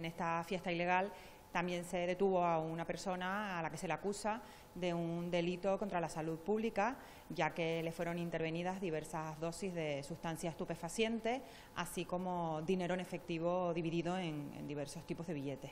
En esta fiesta ilegal también se detuvo a una persona a la que se le acusa de un delito contra la salud pública, ya que le fueron intervenidas diversas dosis de sustancia estupefacientes, así como dinero en efectivo dividido en, en diversos tipos de billetes.